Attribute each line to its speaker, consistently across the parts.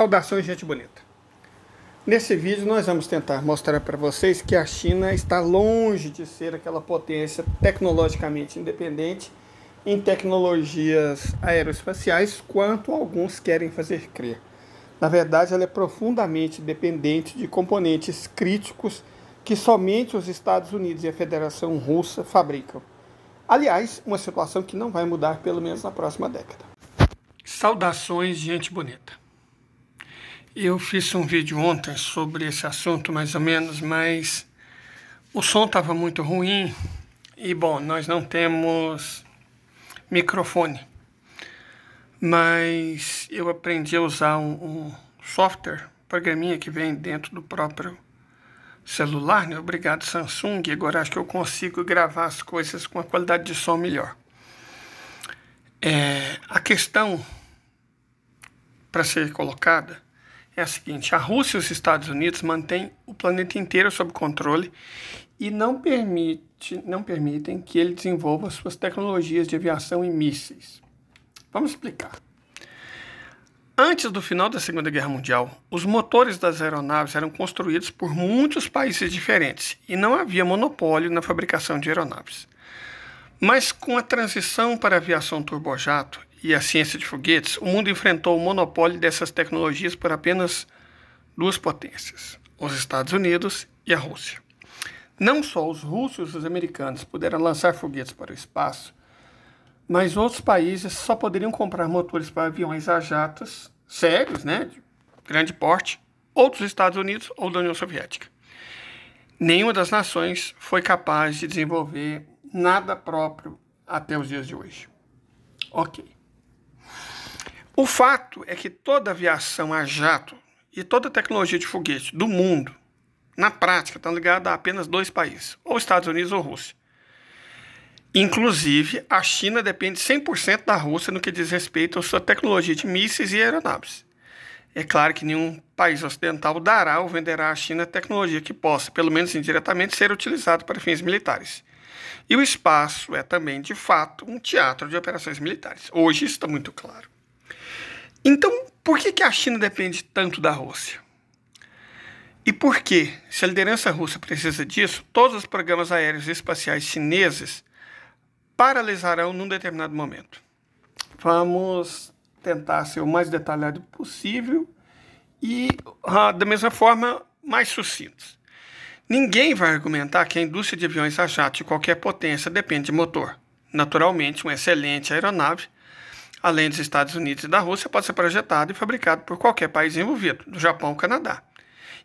Speaker 1: Saudações, gente bonita! Nesse vídeo nós vamos tentar mostrar para vocês que a China está longe de ser aquela potência tecnologicamente independente em tecnologias aeroespaciais quanto alguns querem fazer crer. Na verdade, ela é profundamente dependente de componentes críticos que somente os Estados Unidos e a Federação Russa fabricam. Aliás, uma situação que não vai mudar pelo menos na próxima década. Saudações, gente bonita! Eu fiz um vídeo ontem sobre esse assunto, mais ou menos, mas o som estava muito ruim e, bom, nós não temos microfone. Mas eu aprendi a usar um, um software, um programinha que vem dentro do próprio celular, né? Obrigado, Samsung. Agora acho que eu consigo gravar as coisas com a qualidade de som melhor. É, a questão para ser colocada é a seguinte: a Rússia e os Estados Unidos mantêm o planeta inteiro sob controle e não, permite, não permitem que ele desenvolva suas tecnologias de aviação e mísseis. Vamos explicar. Antes do final da Segunda Guerra Mundial, os motores das aeronaves eram construídos por muitos países diferentes e não havia monopólio na fabricação de aeronaves. Mas com a transição para a aviação turbojato e a ciência de foguetes, o mundo enfrentou o monopólio dessas tecnologias por apenas duas potências, os Estados Unidos e a Rússia. Não só os russos e os americanos puderam lançar foguetes para o espaço, mas outros países só poderiam comprar motores para aviões a jatos sérios, né, de grande porte, ou dos Estados Unidos ou da União Soviética. Nenhuma das nações foi capaz de desenvolver nada próprio até os dias de hoje. Ok. O fato é que toda aviação a jato e toda tecnologia de foguete do mundo, na prática, estão ligada a apenas dois países, ou Estados Unidos ou Rússia. Inclusive, a China depende 100% da Rússia no que diz respeito à sua tecnologia de mísseis e aeronaves. É claro que nenhum país ocidental dará ou venderá à China tecnologia que possa, pelo menos indiretamente, ser utilizada para fins militares. E o espaço é também, de fato, um teatro de operações militares. Hoje isso está muito claro. Então, por que, que a China depende tanto da Rússia? E por que, se a liderança russa precisa disso, todos os programas aéreos e espaciais chineses paralisarão num determinado momento? Vamos tentar ser o mais detalhado possível e, ah, da mesma forma, mais sucintos. Ninguém vai argumentar que a indústria de aviões a jato de qualquer potência depende de motor. Naturalmente, uma excelente aeronave além dos Estados Unidos e da Rússia, pode ser projetado e fabricado por qualquer país envolvido, do Japão ou Canadá.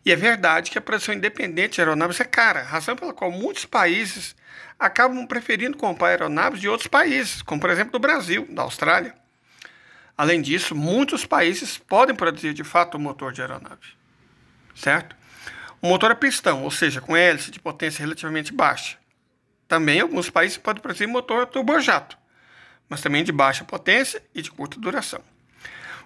Speaker 1: E é verdade que a produção independente de aeronaves é cara, razão pela qual muitos países acabam preferindo comprar aeronaves de outros países, como por exemplo do Brasil, da Austrália. Além disso, muitos países podem produzir de fato o um motor de aeronave, certo? O motor a é pistão, ou seja, com hélice de potência relativamente baixa. Também alguns países podem produzir motor turbojato, mas também de baixa potência e de curta duração.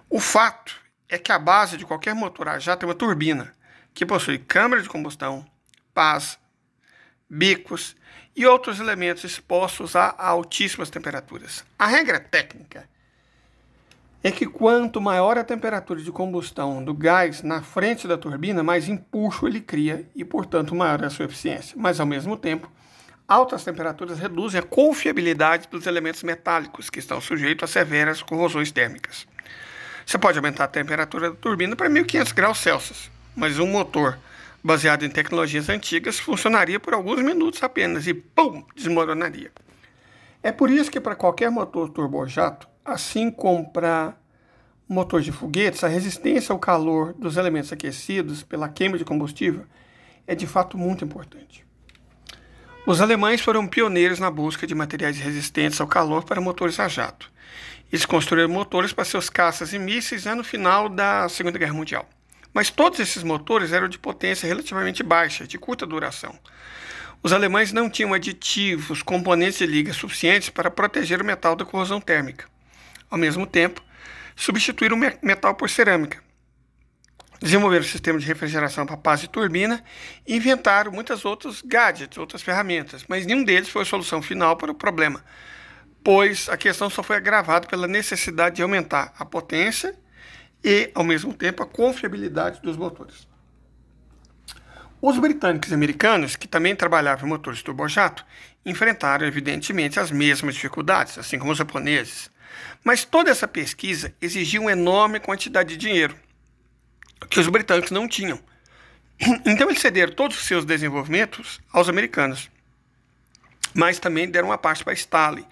Speaker 1: O fato é que a base de qualquer motor a jato é uma turbina, que possui câmara de combustão, pás, bicos e outros elementos expostos a altíssimas temperaturas. A regra técnica é que quanto maior a temperatura de combustão do gás na frente da turbina, mais empuxo ele cria e, portanto, maior é a sua eficiência. Mas, ao mesmo tempo, Altas temperaturas reduzem a confiabilidade dos elementos metálicos, que estão sujeitos a severas corrosões térmicas. Você pode aumentar a temperatura da turbina para 1500 graus Celsius, mas um motor baseado em tecnologias antigas funcionaria por alguns minutos apenas e pum, desmoronaria. É por isso que para qualquer motor turbojato, assim como para motores de foguetes, a resistência ao calor dos elementos aquecidos pela queima de combustível é de fato muito importante. Os alemães foram pioneiros na busca de materiais resistentes ao calor para motores a jato. Eles construíram motores para seus caças e mísseis né, no final da Segunda Guerra Mundial. Mas todos esses motores eram de potência relativamente baixa, de curta duração. Os alemães não tinham aditivos, componentes e liga suficientes para proteger o metal da corrosão térmica. Ao mesmo tempo, substituíram o metal por cerâmica, desenvolveram sistemas de refrigeração para paz e turbina e inventaram muitas outras gadgets, outras ferramentas, mas nenhum deles foi a solução final para o problema, pois a questão só foi agravada pela necessidade de aumentar a potência e, ao mesmo tempo, a confiabilidade dos motores. Os britânicos e americanos, que também trabalhavam em motores turbojato, enfrentaram evidentemente as mesmas dificuldades, assim como os japoneses. Mas toda essa pesquisa exigiu uma enorme quantidade de dinheiro que os britânicos não tinham. Então eles cederam todos os seus desenvolvimentos aos americanos, mas também deram uma parte para Stalin,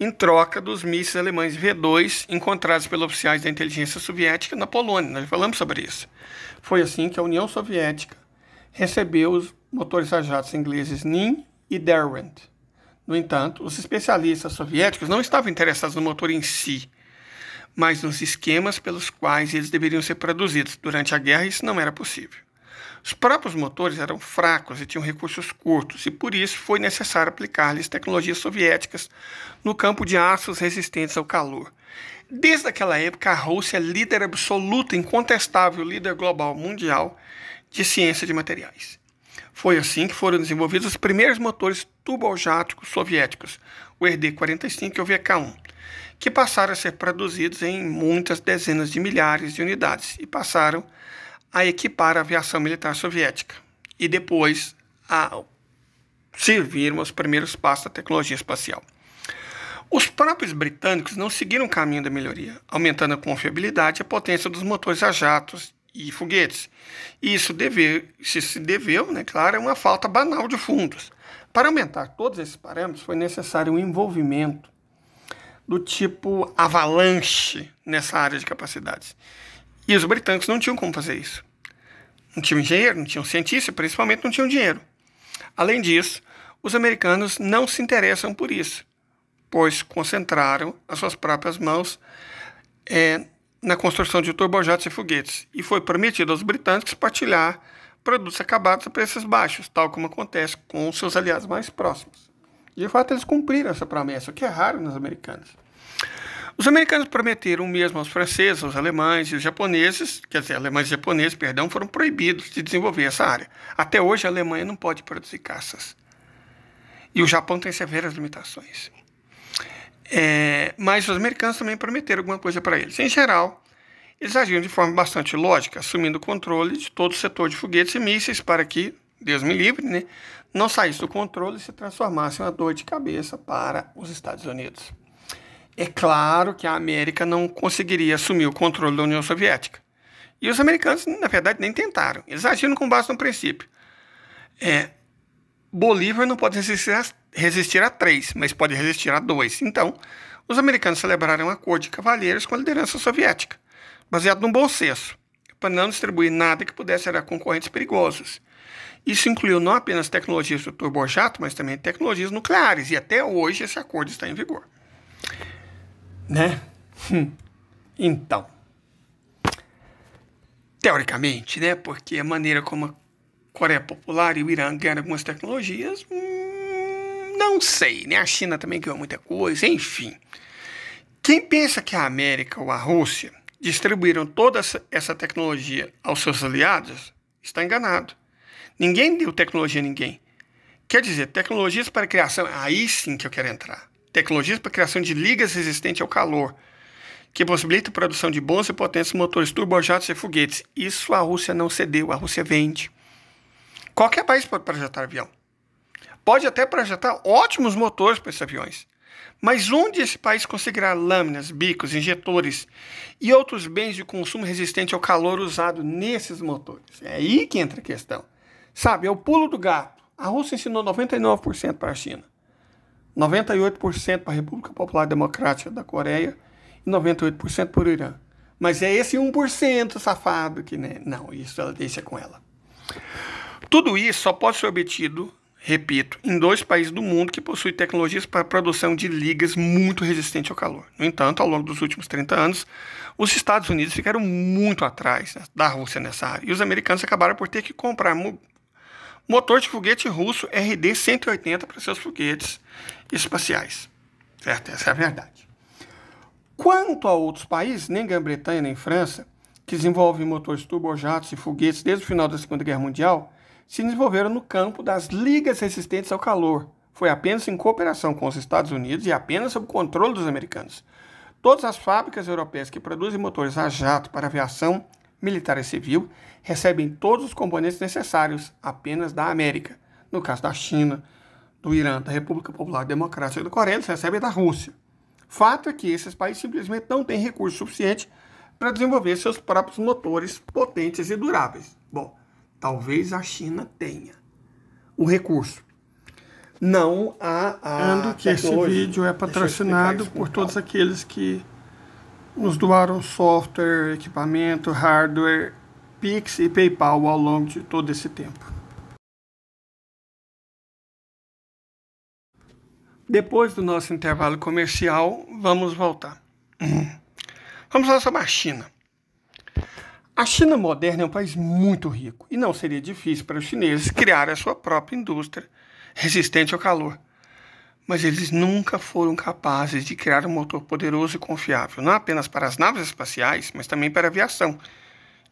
Speaker 1: em troca dos mísseis alemães V2 encontrados pelos oficiais da inteligência soviética na Polônia. Nós falamos sobre isso. Foi assim que a União Soviética recebeu os motores a jatos ingleses Nin e Derwent. No entanto, os especialistas soviéticos não estavam interessados no motor em si, mas nos esquemas pelos quais eles deveriam ser produzidos. Durante a guerra, isso não era possível. Os próprios motores eram fracos e tinham recursos curtos, e por isso foi necessário aplicar-lhes tecnologias soviéticas no campo de aços resistentes ao calor. Desde aquela época, a Rússia é líder absoluta, incontestável, líder global mundial de ciência de materiais. Foi assim que foram desenvolvidos os primeiros motores turbojáticos soviéticos, o RD-45 e o VK-1 que passaram a ser produzidos em muitas dezenas de milhares de unidades e passaram a equipar a aviação militar soviética. E depois a serviram os primeiros passos da tecnologia espacial. Os próprios britânicos não seguiram o caminho da melhoria, aumentando a confiabilidade e a potência dos motores a jatos e foguetes. Isso deve, se deveu, né, claro, a uma falta banal de fundos. Para aumentar todos esses parâmetros, foi necessário um envolvimento do tipo avalanche nessa área de capacidades. E os britânicos não tinham como fazer isso. Não tinham engenheiro, não tinham cientista, principalmente não tinham dinheiro. Além disso, os americanos não se interessam por isso, pois concentraram as suas próprias mãos é, na construção de turbojets e foguetes, e foi permitido aos britânicos partilhar produtos acabados a preços baixos, tal como acontece com seus aliados mais próximos. E de fato eles cumpriram essa promessa, o que é raro nos americanos. Os americanos prometeram o mesmo aos franceses, aos alemães e os japoneses, quer dizer, alemães e japoneses, perdão, foram proibidos de desenvolver essa área. Até hoje a Alemanha não pode produzir caças. E o Japão tem severas limitações. É, mas os americanos também prometeram alguma coisa para eles. Em geral, eles agiram de forma bastante lógica, assumindo o controle de todo o setor de foguetes e mísseis para que Deus me livre, né? Não saísse do controle e se transformasse em uma dor de cabeça para os Estados Unidos. É claro que a América não conseguiria assumir o controle da União Soviética. E os americanos, na verdade, nem tentaram. Eles agiram com base no princípio. É, Bolívar não pode resistir a, resistir a três, mas pode resistir a dois. Então, os americanos celebraram um acordo de cavalheiros com a liderança soviética, baseado num bom senso, para não distribuir nada que pudesse gerar concorrentes perigosos. Isso incluiu não apenas tecnologias do turbojato, mas também tecnologias nucleares, e até hoje esse acordo está em vigor. Né? Hum. Então, teoricamente, né? Porque a maneira como a Coreia Popular e o Irã ganham algumas tecnologias, hum, não sei, né? A China também ganhou muita coisa, enfim. Quem pensa que a América ou a Rússia distribuíram toda essa tecnologia aos seus aliados está enganado. Ninguém deu tecnologia a ninguém. Quer dizer, tecnologias para criação, aí sim que eu quero entrar. Tecnologias para criação de ligas resistentes ao calor, que possibilita a produção de bons e potentes motores turbojatos e foguetes. Isso a Rússia não cedeu, a Rússia vende. Qualquer país pode projetar avião. Pode até projetar ótimos motores para esses aviões. Mas onde esse país conseguirá lâminas, bicos, injetores e outros bens de consumo resistente ao calor usado nesses motores? É aí que entra a questão. Sabe, é o pulo do gato. A Rússia ensinou 99% para a China, 98% para a República Popular Democrática da Coreia e 98% para o Irã. Mas é esse 1% safado que, né? Não, isso ela deixa com ela. Tudo isso só pode ser obtido, repito, em dois países do mundo que possuem tecnologias para a produção de ligas muito resistentes ao calor. No entanto, ao longo dos últimos 30 anos, os Estados Unidos ficaram muito atrás né, da Rússia nessa área e os americanos acabaram por ter que comprar motor de foguete russo RD-180 para seus foguetes espaciais. Certo? Essa é a verdade. Quanto a outros países, nem Grã-Bretanha nem França, que desenvolvem motores turbojatos e foguetes desde o final da Segunda Guerra Mundial, se desenvolveram no campo das ligas resistentes ao calor. Foi apenas em cooperação com os Estados Unidos e apenas sob controle dos americanos. Todas as fábricas europeias que produzem motores a jato para aviação militar e civil, recebem todos os componentes necessários apenas da América. No caso da China, do Irã, da República Popular Democrática do Coreia, eles recebem da Rússia. Fato é que esses países simplesmente não têm recursos suficientes para desenvolver seus próprios motores potentes e duráveis. Bom, talvez a China tenha o recurso. Não há. a Ando que esse vídeo é patrocinado por todos aqueles que nos doaram software, equipamento, hardware, Pix e PayPal ao longo de todo esse tempo. Depois do nosso intervalo comercial, vamos voltar. Vamos falar sobre a China. A China moderna é um país muito rico e não seria difícil para os chineses criar a sua própria indústria resistente ao calor mas eles nunca foram capazes de criar um motor poderoso e confiável, não apenas para as naves espaciais, mas também para a aviação,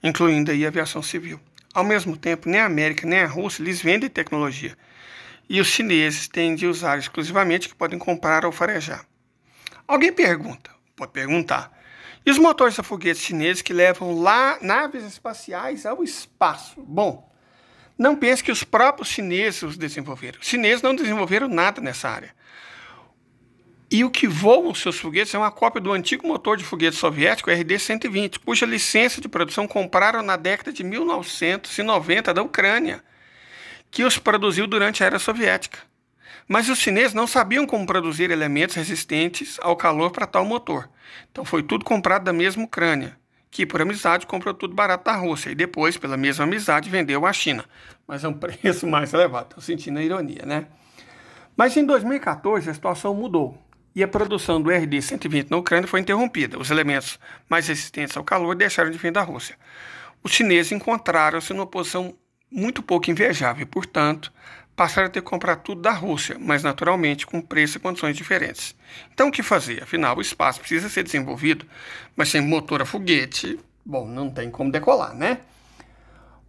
Speaker 1: incluindo aí a aviação civil. Ao mesmo tempo, nem a América nem a Rússia lhes vendem tecnologia, e os chineses têm de usar exclusivamente o que podem comprar ou farejar. Alguém pergunta, pode perguntar, e os motores a foguetes chineses que levam lá naves espaciais ao espaço? Bom, não pense que os próprios chineses desenvolveram. Os chineses não desenvolveram nada nessa área. E o que voa os seus foguetes é uma cópia do antigo motor de foguete soviético RD-120, cuja licença de produção compraram na década de 1990 da Ucrânia, que os produziu durante a era soviética. Mas os chineses não sabiam como produzir elementos resistentes ao calor para tal motor. Então foi tudo comprado da mesma Ucrânia que por amizade comprou tudo barato da Rússia e depois, pela mesma amizade, vendeu à China. Mas é um preço mais elevado, estou sentindo a ironia, né? Mas em 2014 a situação mudou e a produção do RD-120 na Ucrânia foi interrompida. Os elementos mais resistentes ao calor deixaram de vir da Rússia. Os chineses encontraram-se numa posição muito pouco invejável, e, portanto, passaram a ter que comprar tudo da Rússia, mas naturalmente com preço e condições diferentes. Então o que fazer? Afinal, o espaço precisa ser desenvolvido, mas sem motor a foguete, bom, não tem como decolar, né?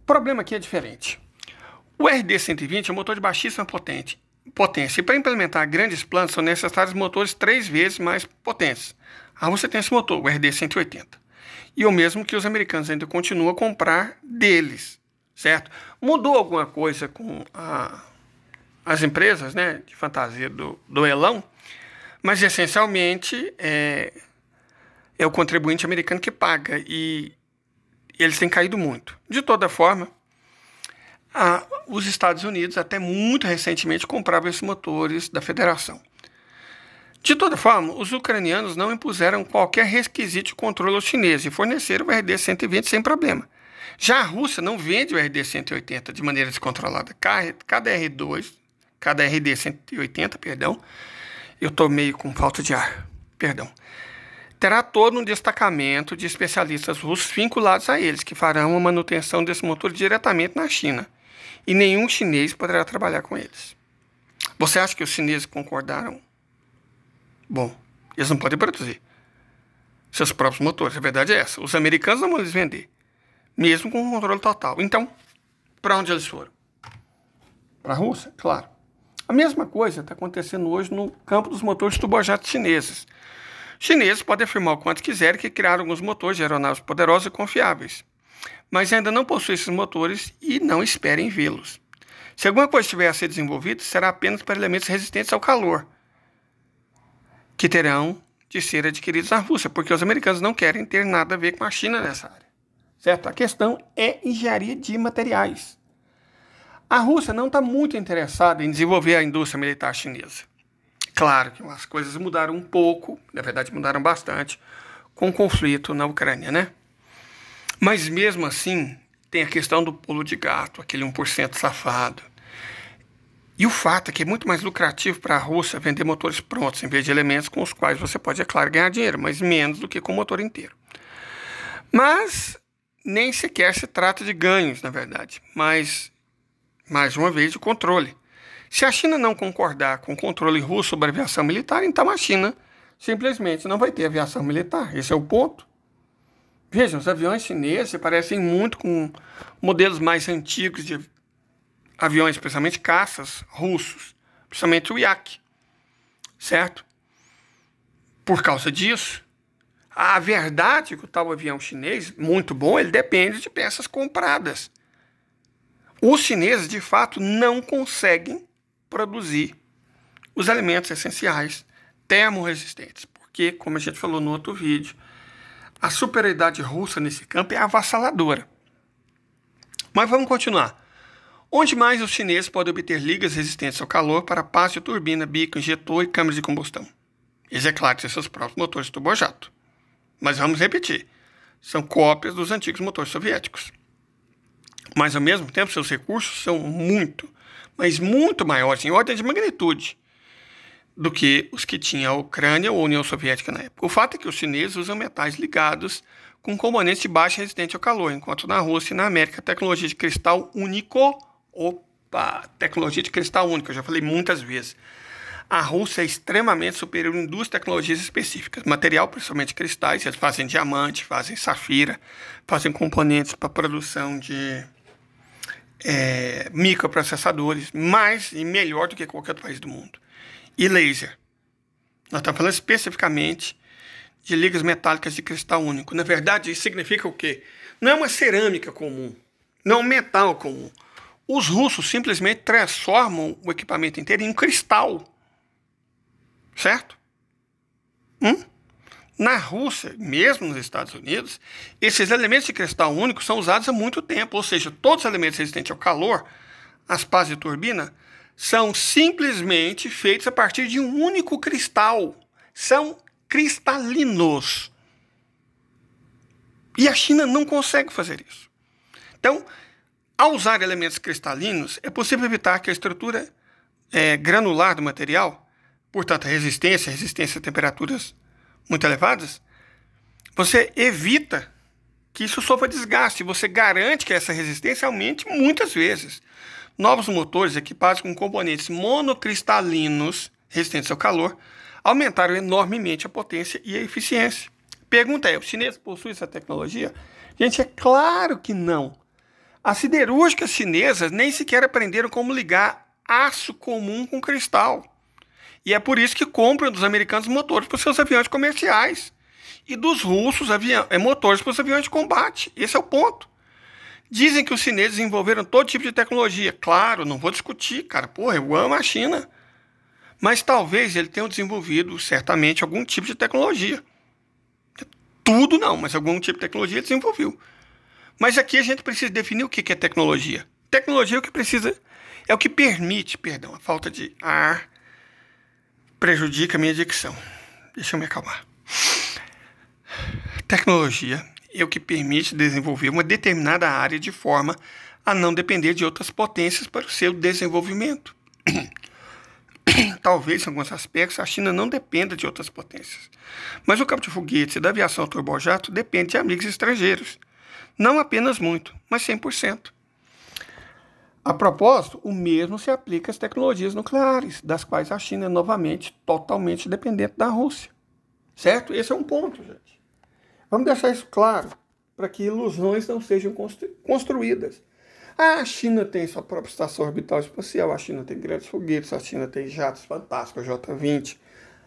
Speaker 1: O problema aqui é diferente. O RD-120 é um motor de baixíssima potente, potência, e para implementar grandes planos são necessários motores três vezes mais potentes. A ah, Rússia tem esse motor, o RD-180. E o mesmo que os americanos ainda continuam a comprar deles, certo? Mudou alguma coisa com a as empresas né, de fantasia do, do Elão, mas essencialmente é, é o contribuinte americano que paga e eles têm caído muito. De toda forma, a, os Estados Unidos até muito recentemente compravam esses motores da federação. De toda forma, os ucranianos não impuseram qualquer requisito de controle aos chineses e forneceram o RD-120 sem problema. Já a Rússia não vende o RD-180 de maneira descontrolada. Cada R2 Cada rd 180, é perdão. Eu estou meio com falta de ar, perdão. Terá todo um destacamento de especialistas russos vinculados a eles, que farão a manutenção desse motor diretamente na China. E nenhum chinês poderá trabalhar com eles. Você acha que os chineses concordaram? Bom, eles não podem produzir seus próprios motores. A verdade é essa. Os americanos não vão lhes vender, mesmo com o controle total. Então, para onde eles foram? Para a Rússia, claro. A mesma coisa está acontecendo hoje no campo dos motores turbojatos chineses. Chineses podem afirmar o quanto quiserem que criaram alguns motores de aeronaves poderosos e confiáveis, mas ainda não possuem esses motores e não esperem vê-los. Se alguma coisa estiver a ser desenvolvida, será apenas para elementos resistentes ao calor, que terão de ser adquiridos na Rússia, porque os americanos não querem ter nada a ver com a China nessa área. Certo? A questão é engenharia de materiais. A Rússia não está muito interessada em desenvolver a indústria militar chinesa. Claro que as coisas mudaram um pouco, na verdade mudaram bastante, com o conflito na Ucrânia, né? Mas mesmo assim, tem a questão do pulo de gato, aquele 1% safado. E o fato é que é muito mais lucrativo para a Rússia vender motores prontos em vez de elementos com os quais você pode, é claro, ganhar dinheiro, mas menos do que com o motor inteiro. Mas nem sequer se trata de ganhos, na verdade, mas mais uma vez, o controle. Se a China não concordar com o controle russo sobre a aviação militar, então a China simplesmente não vai ter aviação militar. Esse é o ponto. Vejam, os aviões chineses se parecem muito com modelos mais antigos de aviões, especialmente caças russos, principalmente o Yak, certo? Por causa disso, a verdade é que o tal avião chinês, muito bom, ele depende de peças compradas os chineses, de fato, não conseguem produzir os alimentos essenciais termorresistentes, porque, como a gente falou no outro vídeo, a superioridade russa nesse campo é avassaladora. Mas vamos continuar. Onde mais os chineses podem obter ligas resistentes ao calor para passe, turbina, bico, injetor e câmeras de combustão? Eles, é claro, são seus próprios motores turbojato. Mas vamos repetir. São cópias dos antigos motores soviéticos. Mas, ao mesmo tempo, seus recursos são muito, mas muito maiores, em ordem de magnitude, do que os que tinha a Ucrânia ou a União Soviética na época. O fato é que os chineses usam metais ligados com componentes de baixa resistência ao calor, enquanto na Rússia e na América a tecnologia de cristal único. Opa! Tecnologia de cristal único, eu já falei muitas vezes. A Rússia é extremamente superior em duas tecnologias específicas: material, principalmente cristais, eles fazem diamante, fazem safira, fazem componentes para produção de é, microprocessadores, mais e melhor do que qualquer outro país do mundo. E laser. Nós estamos falando especificamente de ligas metálicas de cristal único. Na verdade, isso significa o quê? Não é uma cerâmica comum, não é um metal comum. Os russos simplesmente transformam o equipamento inteiro em cristal. Certo? Hum? Na Rússia, mesmo nos Estados Unidos, esses elementos de cristal único são usados há muito tempo, ou seja, todos os elementos resistentes ao calor, as pás de turbina, são simplesmente feitos a partir de um único cristal. São cristalinos. E a China não consegue fazer isso. Então, ao usar elementos cristalinos, é possível evitar que a estrutura é, granular do material, portanto, a resistência, a resistência a temperaturas muito elevadas, você evita que isso sofra desgaste, você garante que essa resistência aumente muitas vezes. Novos motores equipados com componentes monocristalinos resistentes ao calor aumentaram enormemente a potência e a eficiência. Pergunta é: o chinês possui essa tecnologia? Gente, é claro que não. As siderúrgicas chinesas nem sequer aprenderam como ligar aço comum com cristal. E é por isso que compram dos americanos motores para os seus aviões comerciais. E dos russos avião, é, motores para os aviões de combate. Esse é o ponto. Dizem que os chineses desenvolveram todo tipo de tecnologia. Claro, não vou discutir, cara. Porra, eu amo a China. Mas talvez eles tenham desenvolvido, certamente, algum tipo de tecnologia. Tudo não, mas algum tipo de tecnologia desenvolveu. Mas aqui a gente precisa definir o que é tecnologia. Tecnologia é o que precisa, é o que permite, perdão, a falta de ar, prejudica a minha dicção. Deixa eu me acalmar. Tecnologia é o que permite desenvolver uma determinada área de forma a não depender de outras potências para o seu desenvolvimento. Talvez, em alguns aspectos, a China não dependa de outras potências. Mas o campo de foguetes e da aviação turbojato depende de amigos estrangeiros. Não apenas muito, mas 100%. A propósito, o mesmo se aplica às tecnologias nucleares, das quais a China é novamente totalmente dependente da Rússia. Certo? Esse é um ponto, gente. Vamos deixar isso claro, para que ilusões não sejam constru construídas. Ah, a China tem sua própria estação orbital espacial, a China tem grandes foguetes, a China tem jatos fantásticos, J-20,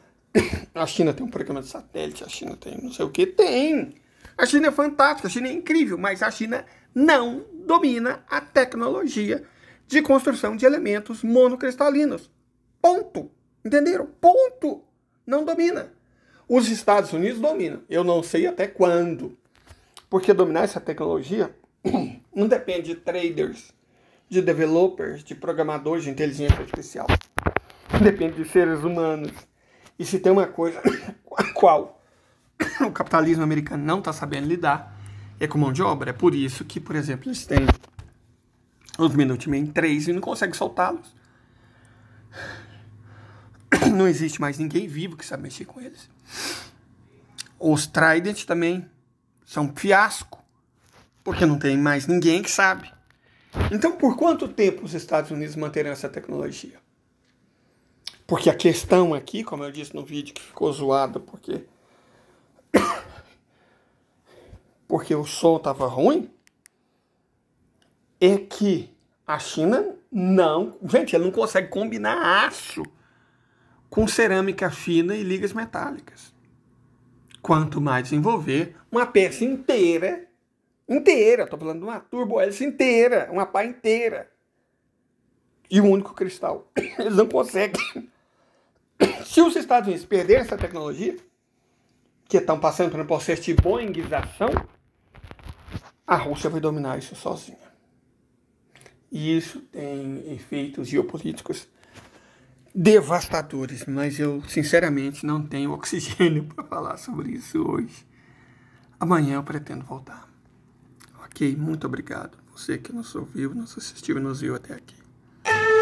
Speaker 1: a China tem um programa de satélite, a China tem não sei o que, tem. A China é fantástica, a China é incrível, mas a China não domina a tecnologia de construção de elementos monocristalinos. Ponto. Entenderam? Ponto. Não domina. Os Estados Unidos dominam. Eu não sei até quando. Porque dominar essa tecnologia não depende de traders, de developers, de programadores de inteligência artificial. Depende de seres humanos. E se tem uma coisa com a qual o capitalismo americano não está sabendo lidar, é com mão de obra. É por isso que, por exemplo, eles têm os Minutemen 3 e não conseguem soltá-los. Não existe mais ninguém vivo que sabe mexer com eles. Os Trident também são um fiasco, porque não tem mais ninguém que sabe. Então, por quanto tempo os Estados Unidos manterão essa tecnologia? Porque a questão aqui, como eu disse no vídeo que ficou zoado, porque porque o sol estava ruim, é que a China não. Gente, ela não consegue combinar aço com cerâmica fina e ligas metálicas. Quanto mais desenvolver uma peça inteira, inteira, estou falando de uma hélice inteira, uma pá inteira, e um único cristal. Eles não conseguem. Se os Estados Unidos perderem essa tecnologia, que estão passando por um processo de boingização, a Rússia vai dominar isso sozinha. E isso tem efeitos geopolíticos devastadores, mas eu sinceramente não tenho oxigênio para falar sobre isso hoje. Amanhã eu pretendo voltar. Ok, muito obrigado. Você que nos ouviu, nos assistiu e nos viu até aqui.